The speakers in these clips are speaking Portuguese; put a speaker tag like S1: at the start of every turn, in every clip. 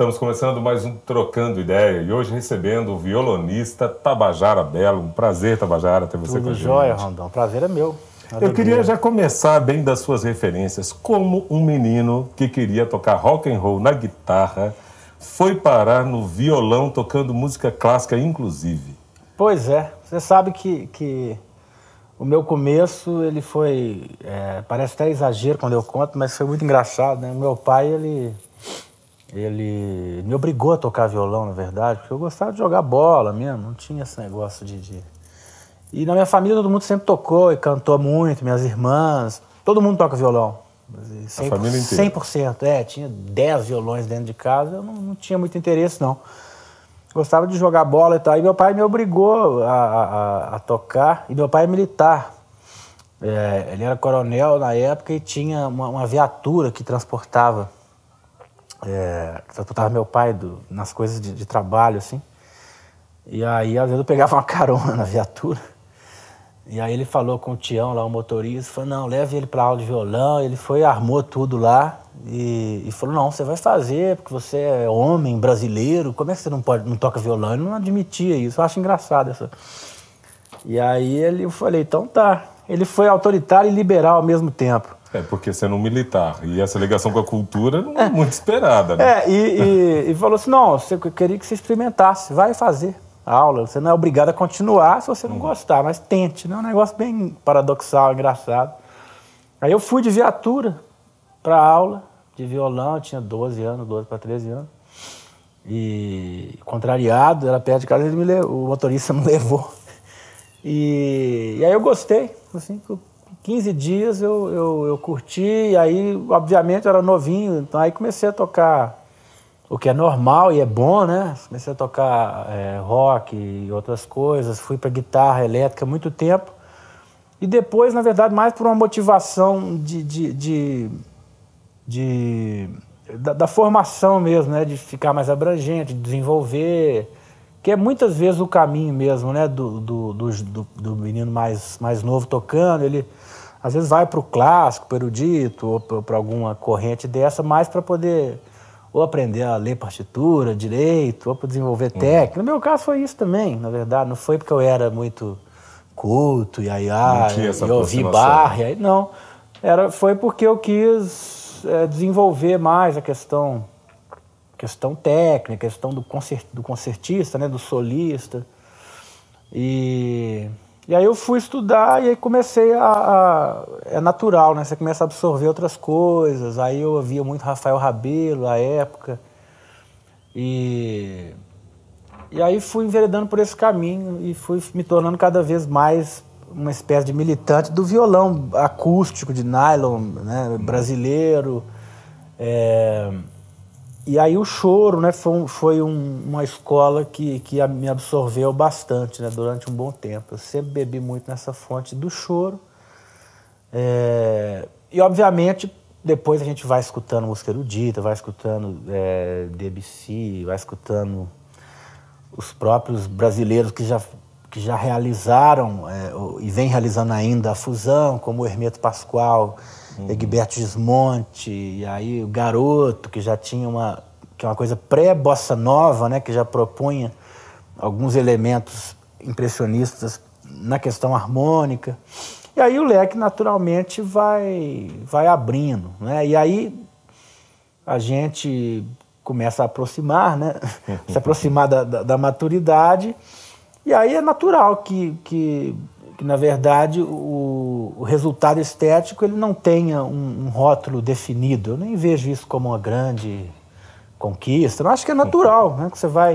S1: Estamos começando mais um Trocando Ideia e hoje recebendo o violonista Tabajara Belo. Um prazer, Tabajara, ter você Tudo com a gente. jóia,
S2: Prazer é meu. Alegria. Eu queria já
S1: começar bem das suas referências. Como um menino que queria tocar rock and roll na guitarra foi parar no violão tocando música clássica, inclusive?
S2: Pois é. Você sabe que, que o meu começo, ele foi... É, parece até exagero quando eu conto, mas foi muito engraçado, né? Meu pai, ele ele me obrigou a tocar violão, na verdade, porque eu gostava de jogar bola mesmo, não tinha esse negócio de, de... E na minha família todo mundo sempre tocou e cantou muito, minhas irmãs, todo mundo toca violão. 100%, a família inteira. 100%, é, tinha 10 violões dentro de casa, eu não, não tinha muito interesse não. Gostava de jogar bola e tal, e meu pai me obrigou a, a, a tocar, e meu pai é militar, é, ele era coronel na época e tinha uma, uma viatura que transportava é, tratava meu pai do, nas coisas de, de, trabalho, assim. E aí, às vezes, eu pegava uma carona na viatura. E aí ele falou com o Tião lá, o motorista, falou, não, leve ele para aula de violão. Ele foi, armou tudo lá e, e, falou, não, você vai fazer, porque você é homem, brasileiro, como é que você não, pode, não toca violão? Ele não admitia isso, eu acho engraçado essa... E aí ele, eu falei, então tá. Ele foi autoritário e liberal ao mesmo tempo.
S1: É, porque sendo é um militar e essa ligação com a cultura não é, muito esperada, né? É, e, e, e falou assim: não, eu queria que você
S2: experimentasse, vai fazer a aula. Você não é obrigado a continuar se você não hum. gostar, mas tente, né? É um negócio bem paradoxal, engraçado. Aí eu fui de viatura para aula de violão, eu tinha 12 anos, 12 para 13 anos. E contrariado, era perto de casa, ele me levou, o motorista me levou. E, e aí eu gostei, assim, que 15 dias eu, eu, eu curti, e aí, obviamente, eu era novinho, então aí comecei a tocar o que é normal e é bom, né? Comecei a tocar é, rock e outras coisas, fui para guitarra elétrica muito tempo. E depois, na verdade, mais por uma motivação de, de, de, de da, da, formação mesmo, né? De ficar mais abrangente, de desenvolver que é muitas vezes o caminho mesmo, né? Do, do, do, do menino mais, mais novo tocando, ele às vezes vai para o clássico, para o erudito, ou para alguma corrente dessa, mais para poder ou aprender a ler partitura direito, ou para desenvolver uhum. técnica. No meu caso foi isso também, na verdade. Não foi porque eu era muito culto, e aí, ah, ouvi barra, aí, não. Era, foi porque eu quis é, desenvolver mais a questão questão técnica, questão do, concert, do concertista, né, do solista. E, e aí eu fui estudar e aí comecei a, a, É natural, né? Você começa a absorver outras coisas. Aí eu ouvia muito Rafael Rabelo à época. E, e aí fui enveredando por esse caminho e fui me tornando cada vez mais uma espécie de militante do violão acústico de nylon né, brasileiro. É, e aí o choro né, foi, foi um, uma escola que, que me absorveu bastante né, durante um bom tempo. Eu sempre bebi muito nessa fonte do choro. É, e obviamente depois a gente vai escutando música erudita, vai escutando é, Debussy, vai escutando os próprios brasileiros que já, que já realizaram é, e vem realizando ainda a fusão, como o Hermeto Pascoal uhum. Egberto Gismonte, e aí o Garoto, que já tinha uma, que é uma coisa pré-bossa nova, né, que já propunha alguns elementos impressionistas na questão harmônica. E aí o leque naturalmente vai, vai abrindo, né? E aí a gente começa a aproximar, né? se aproximar da, da, da maturidade. E aí é natural que, que que na verdade o, o resultado estético ele não tenha um, um, rótulo definido. Eu nem vejo isso como uma grande conquista. Eu acho que é natural, né? Que você vai,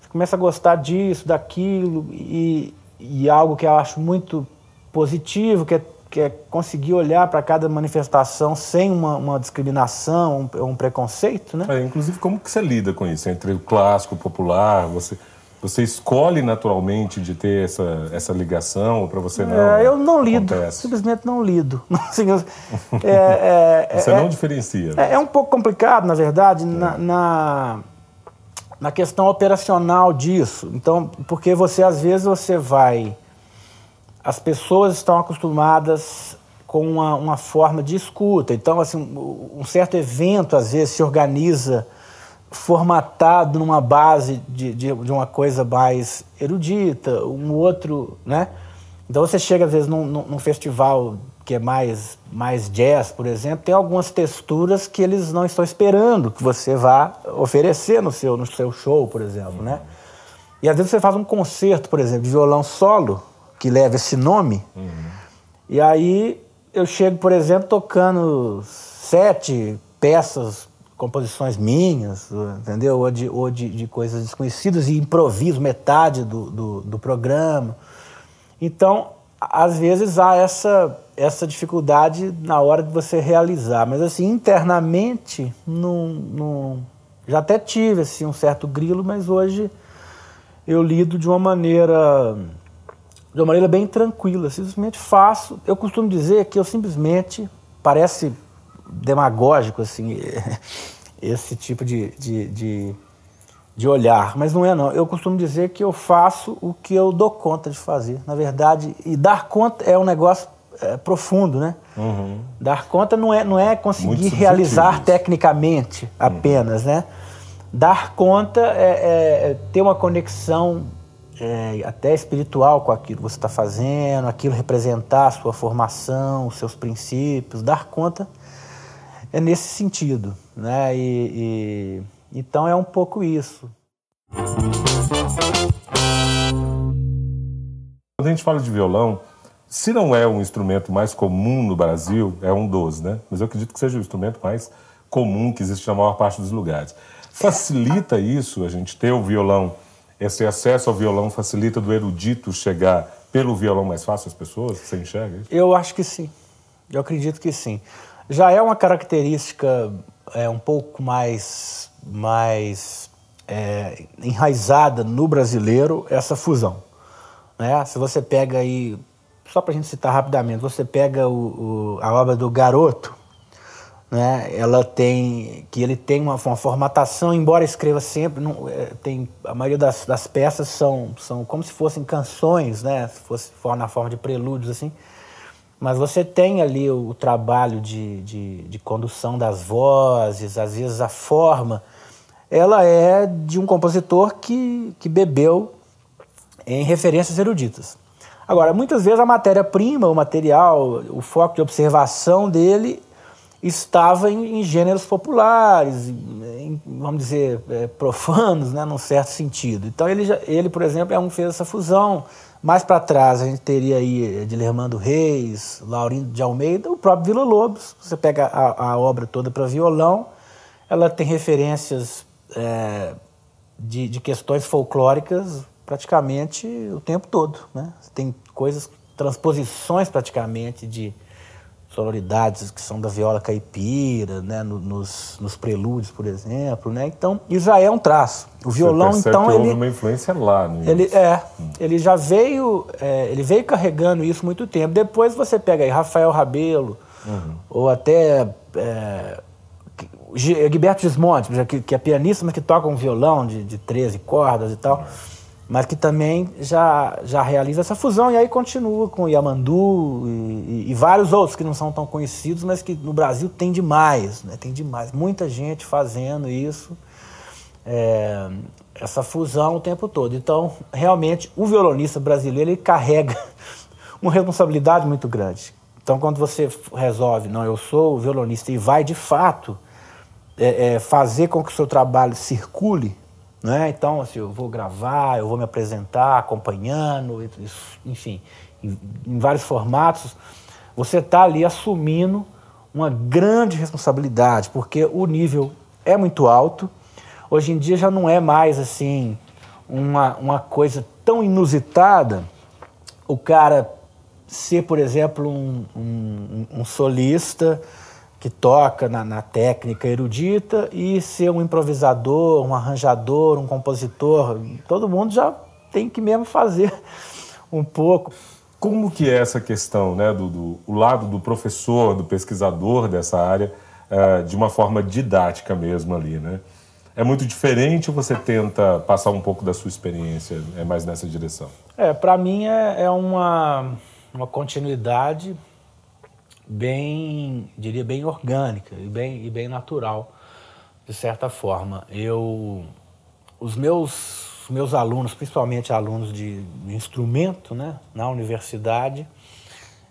S2: você começa a gostar disso, daquilo e, e algo que eu acho muito positivo, que é que é conseguir olhar para cada manifestação sem uma, uma
S1: discriminação, um, um, preconceito, né? É, inclusive, como que você lida com isso? Entre o clássico, o popular, você... Você escolhe naturalmente de ter essa, essa ligação ou para você não? É, eu não lido, acontece.
S2: simplesmente não lido. Assim, é, é, é, você é, não
S1: diferencia. Né?
S2: É, um pouco complicado, na verdade, na, na, na, questão operacional disso. Então, porque você às vezes você vai, as pessoas estão acostumadas com uma, uma forma de escuta. Então, assim, um certo evento às vezes se organiza formatado numa base de, de, de, uma coisa mais erudita, um outro, né? Então você chega às vezes num, num, festival que é mais, mais jazz, por exemplo, tem algumas texturas que eles não estão esperando que você vá oferecer no seu, no seu show, por exemplo, né? E às vezes você faz um concerto, por exemplo, de violão solo, que leva esse nome, uhum. e aí eu chego, por exemplo, tocando sete peças composições minhas, entendeu? Ou de, ou de, de coisas desconhecidas e improviso metade do, do, do, programa. Então, às vezes há essa, essa dificuldade na hora de você realizar, mas assim, internamente, num já até tive assim, um certo grilo, mas hoje eu lido de uma maneira de uma maneira bem tranquila, simplesmente faço. Eu costumo dizer que eu simplesmente parece demagógico, assim, esse tipo de, de, de, de, olhar. Mas não é, não. Eu costumo dizer que eu faço o que eu dou conta de fazer. Na verdade, e dar conta é um negócio é, profundo, né? Uhum. Dar conta não é, não é conseguir realizar tecnicamente apenas, uhum. né? Dar conta é, é, é, ter uma conexão é, até espiritual com aquilo que você está fazendo, aquilo representar a sua formação, os seus princípios, dar conta é nesse
S1: sentido,
S2: né? E, e, então é um pouco isso. Quando
S1: a gente fala de violão, se não é um instrumento mais comum no Brasil, é um dos, né? Mas eu acredito que seja o instrumento mais comum que existe na maior parte dos lugares. Facilita isso a gente ter o violão, esse acesso ao violão facilita do erudito chegar pelo violão mais fácil às pessoas? Você enxerga isso?
S2: Eu acho que sim. Eu acredito que sim já é uma característica é, um pouco mais, mais é, enraizada no brasileiro essa fusão. Né? Se você pega aí, só para a gente citar rapidamente, você pega o, o, a obra do Garoto, né? Ela tem que ele tem uma, uma formatação, embora escreva sempre, não, é, tem a maioria das, das peças são, são como se fossem canções, né? Se fosse na forma de prelúdios assim, mas você tem ali o, trabalho de, de, de, condução das vozes, às vezes a forma. Ela é de um compositor que, que bebeu em referências eruditas. Agora, muitas vezes a matéria-prima, o material, o foco de observação dele estava em, em gêneros populares, em, vamos dizer, é, profanos, né, num certo sentido. Então, ele, ele, por exemplo, é um fez essa fusão mais para trás a gente teria aí Lermando eh, Reis, Laurindo de Almeida, o próprio Vila Lobos. Você pega a, a obra toda para violão, ela tem referências é, de, de, questões folclóricas praticamente o tempo todo. Né? Tem coisas, transposições praticamente de, sonoridades que são da viola caipira, né, nos, nos prelúdios, por exemplo, né? Então, isso já é um traço. O violão, Você então, que ele uma
S1: influência lá, né?
S2: Ele é, hum. ele já veio, é, ele veio carregando isso muito tempo. Depois você pega aí Rafael Rabelo uhum. ou até é, Gilberto Gismonte, que, que é pianista, mas que toca um violão de, de 13 cordas e tal. Uhum mas que também já, já realiza essa fusão e aí continua com Yamandu e, e, e, vários outros que não são tão conhecidos, mas que no Brasil tem demais, né? tem demais, muita gente fazendo isso, é, essa fusão o tempo todo. Então, realmente, o violonista brasileiro ele carrega uma responsabilidade muito grande. Então, quando você resolve, não, eu sou violonista e vai de fato é, é, fazer com que o seu trabalho circule né? Então, assim, eu vou gravar, eu vou me apresentar acompanhando, enfim, em, em vários formatos. Você está ali assumindo uma grande responsabilidade, porque o nível é muito alto. Hoje em dia já não é mais assim uma, uma coisa tão inusitada o cara ser, por exemplo, um, um, um solista que toca na, na, técnica erudita e ser um improvisador, um arranjador, um compositor. Todo mundo já
S1: tem que mesmo fazer um pouco. Como que é essa questão, né, do, do o lado do professor, do pesquisador dessa área, uh, de uma forma didática mesmo ali, né? É muito diferente ou você tenta passar um pouco da sua experiência? É mais nessa direção?
S2: É, para mim é, é uma, uma continuidade bem, diria, bem orgânica e bem, e bem natural, de certa forma. Eu, os meus, meus alunos, principalmente alunos de, instrumento, né, na universidade,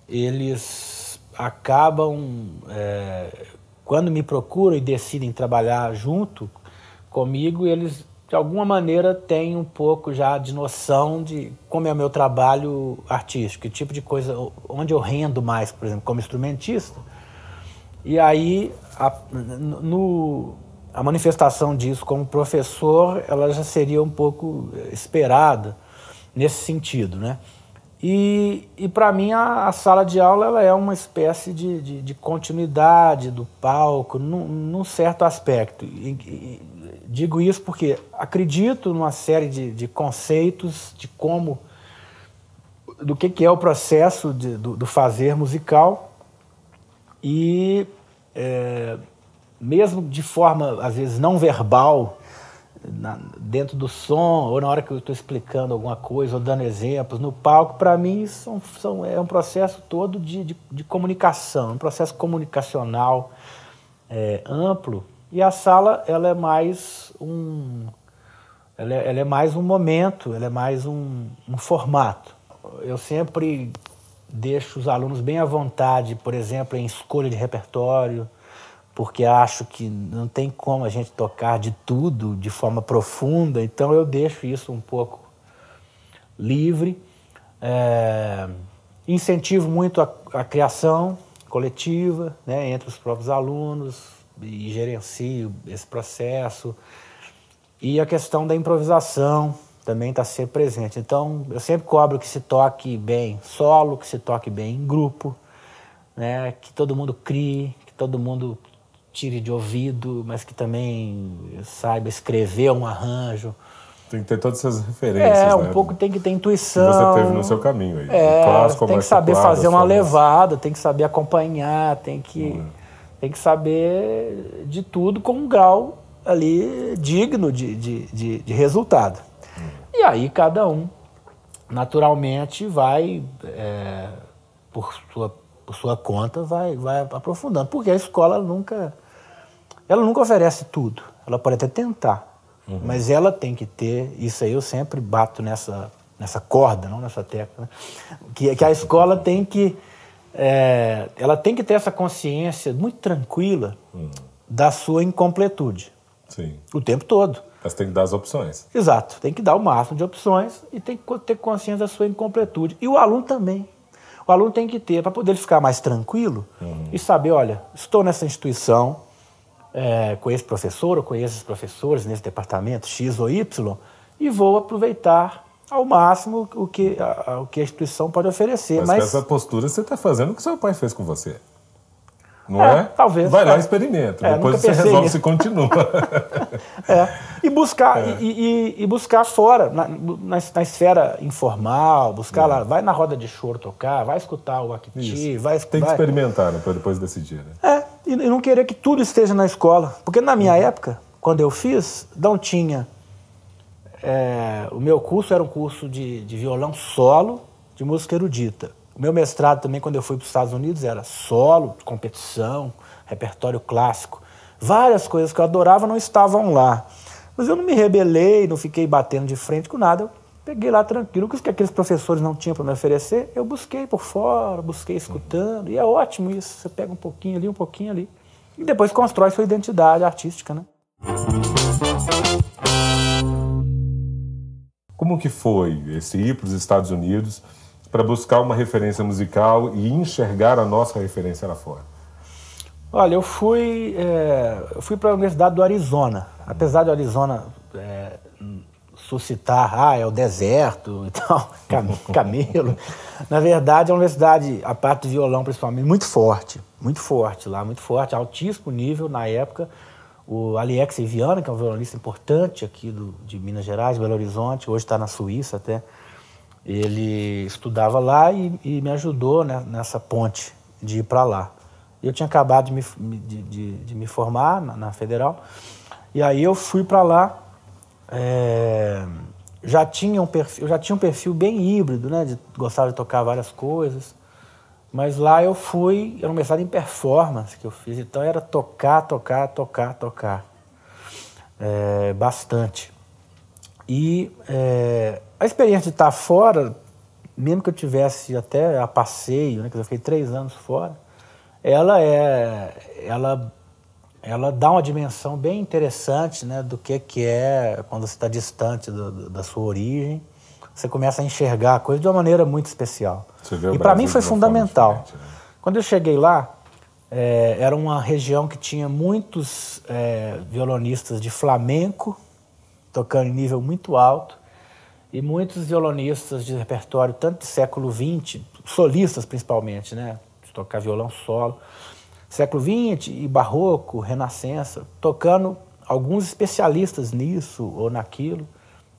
S2: eles acabam, é, quando me procuram e decidem trabalhar junto comigo, eles de alguma maneira tem um pouco já de noção de como é o meu trabalho artístico, que tipo de coisa, onde eu rendo mais, por exemplo, como instrumentista. E aí a, no, a manifestação disso como professor, ela já seria um pouco esperada nesse sentido, né? E, e para mim a, a, sala de aula ela é uma espécie de, de, de continuidade do palco, num, num certo aspecto. E, e, digo isso porque acredito numa série de, de conceitos de como, do que, que é o processo de, do, do, fazer musical e é, mesmo de forma às vezes não verbal, na, dentro do som, ou na hora que eu estou explicando alguma coisa, ou dando exemplos no palco, para mim são, são, é um processo todo de, de, de comunicação, um processo comunicacional é, amplo. E a sala ela é mais um, ela é, ela é mais um momento, ela é mais um, um formato. Eu sempre deixo os alunos bem à vontade, por exemplo, em escolha de repertório, porque acho que não tem como a gente tocar de tudo de forma profunda, então eu deixo isso um pouco livre. É, incentivo muito a, a, criação coletiva né, entre os próprios alunos e gerencio esse processo. E a questão da improvisação também está sempre presente. Então, eu sempre cobro que se toque bem solo, que se toque bem em grupo, né, que todo mundo crie, que todo mundo tire de ouvido, mas que também saiba escrever um arranjo. Tem que ter todas
S1: essas referências. É, um né? pouco tem que ter intuição. Que você teve no seu caminho aí. É, clássico, tem que saber fazer uma
S2: levada, tem que saber acompanhar, tem que, hum. tem que saber de tudo com um grau ali digno de, de, de, de resultado. Hum. E aí cada um, naturalmente, vai, é, por, sua, por sua conta, vai, vai aprofundando, porque a escola nunca ela nunca oferece tudo. Ela pode até tentar, uhum. mas ela tem que ter. Isso aí eu sempre bato nessa, nessa corda, não nessa tecla. Né? Que, que a escola tem que. É, ela tem que ter essa consciência muito tranquila uhum. da sua incompletude. Sim. O tempo todo. Mas tem que dar as opções. Exato. Tem que dar o máximo de opções e tem que ter consciência da sua incompletude. E o aluno também. O aluno tem que ter, para poder ficar mais tranquilo uhum. e saber: olha, estou nessa instituição, é, professor ou conheço os professores nesse departamento X ou Y e vou aproveitar ao máximo o que a, o que a instituição pode oferecer. Mas, mas... essa postura
S1: você está fazendo o que seu pai fez com você. Não é? é? Talvez. Vai lá e é. experimenta. É, Depois você resolve se continua.
S2: é. E buscar, é. e, e, e, buscar fora, na, na, na, esfera informal, buscar é. lá, vai na roda de choro tocar, vai escutar o
S1: Akiti, vai Tem que vai... experimentar né, para depois decidir. Né?
S2: É, e não querer que tudo esteja na escola. Porque na minha época, quando eu fiz, não tinha. É, o meu curso era um curso de, de violão solo, de música erudita. O meu mestrado também, quando eu fui para os Estados Unidos, era solo, competição, repertório clássico. Várias coisas que eu adorava não estavam lá. Mas eu não me rebelei, não fiquei batendo de frente com nada. Eu Peguei lá tranquilo. O que aqueles professores não tinham para me oferecer, eu busquei por fora, busquei escutando. E é ótimo isso. Você pega um pouquinho ali, um pouquinho ali. E depois constrói sua identidade artística, né?
S1: Como que foi esse ir para os Estados Unidos para buscar uma referência musical e enxergar a nossa referência lá fora? Olha, eu fui, é,
S2: eu fui para a Universidade do Arizona. Apesar do Arizona é, suscitar, ah, é o deserto e tal, camelo. Na verdade, é a universidade, a parte de violão principalmente, muito forte, muito forte lá, muito forte, altíssimo nível na época. O Alex Viana, que é um violonista importante aqui do, de Minas Gerais, Belo Horizonte, hoje está na Suíça até, ele estudava lá e, e me ajudou né, nessa ponte de ir para lá. Eu tinha acabado de me, de, de, de me formar na, na Federal, e aí eu fui para lá é, já tinha um perfil, eu já tinha um perfil bem híbrido, né? De gostar de tocar várias coisas. Mas lá eu fui, era um mestrado em performance que eu fiz, então era tocar, tocar, tocar, tocar. É, bastante. E é, a experiência de estar fora, mesmo que eu tivesse até a passeio, né, que eu fiquei três anos fora, ela é, ela ela dá uma dimensão bem interessante né, do que, que é quando você está distante do, do, da sua origem. Você começa a enxergar a coisa de uma maneira muito especial. E para mim foi fundamental. Né? Quando eu cheguei lá, é, era uma região que tinha muitos é, violonistas de flamenco, tocando em nível muito alto, e muitos violonistas de repertório, tanto do século XX, solistas principalmente, né? De tocar violão solo século XX e barroco, renascença, tocando alguns especialistas nisso ou naquilo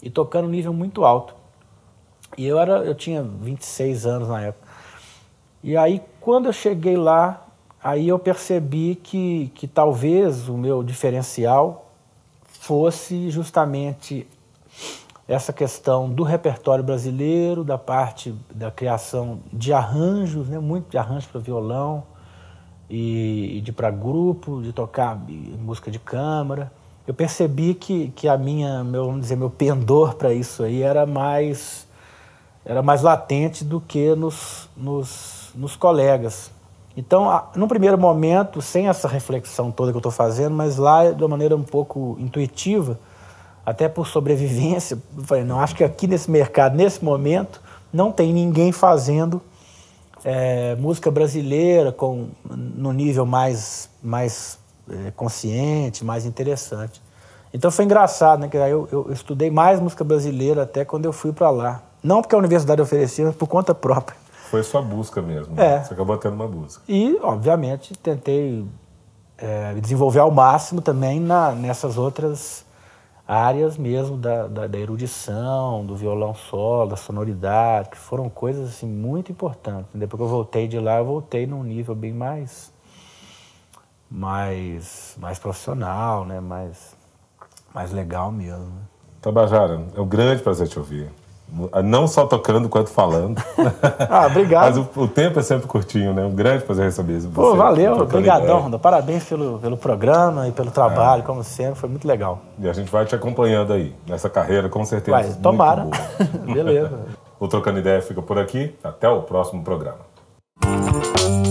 S2: e tocando um nível muito alto. E eu era, eu tinha 26 anos na época. E aí quando eu cheguei lá, aí eu percebi que que talvez o meu diferencial fosse justamente essa questão do repertório brasileiro, da parte da criação de arranjos, né, muito de arranjo para violão, e, e de ir para grupo, de tocar música de câmara. Eu percebi que, que a minha, meu, vamos dizer, meu pendor para isso aí era mais era mais latente do que nos, nos, nos colegas. Então, a, num primeiro momento, sem essa reflexão toda que eu estou fazendo, mas lá de uma maneira um pouco intuitiva, até por sobrevivência, falei, não, acho que aqui nesse mercado, nesse momento, não tem ninguém fazendo é, música brasileira com, no nível mais, mais é, consciente, mais interessante. Então foi engraçado, né? Que aí eu, eu estudei mais música brasileira até quando eu fui para lá. Não porque a universidade oferecia, mas por conta
S1: própria. Foi sua busca mesmo.
S2: Né? É. Você acabou tendo uma busca. E, obviamente, tentei é, desenvolver ao máximo também na, nessas outras áreas mesmo da, da, da, erudição, do violão solo, da sonoridade, que foram coisas assim muito importantes. Né? Depois que eu voltei de lá, eu voltei num nível bem mais mais mais profissional, né? Mais mais legal mesmo.
S1: Tabajara, é um grande prazer te ouvir. Ah, não só tocando quanto falando. ah, obrigado. Mas o, o, tempo é sempre curtinho, né? Um grande prazer receber isso. Pô, valeu, obrigadão, Ronda.
S2: Parabéns pelo, pelo programa e pelo trabalho, é. como sempre, foi muito legal.
S1: E a gente vai te acompanhando aí, nessa carreira, com certeza. Vai, tomara.
S2: Beleza.
S1: o Trocando Ideia fica por aqui. Até o próximo programa.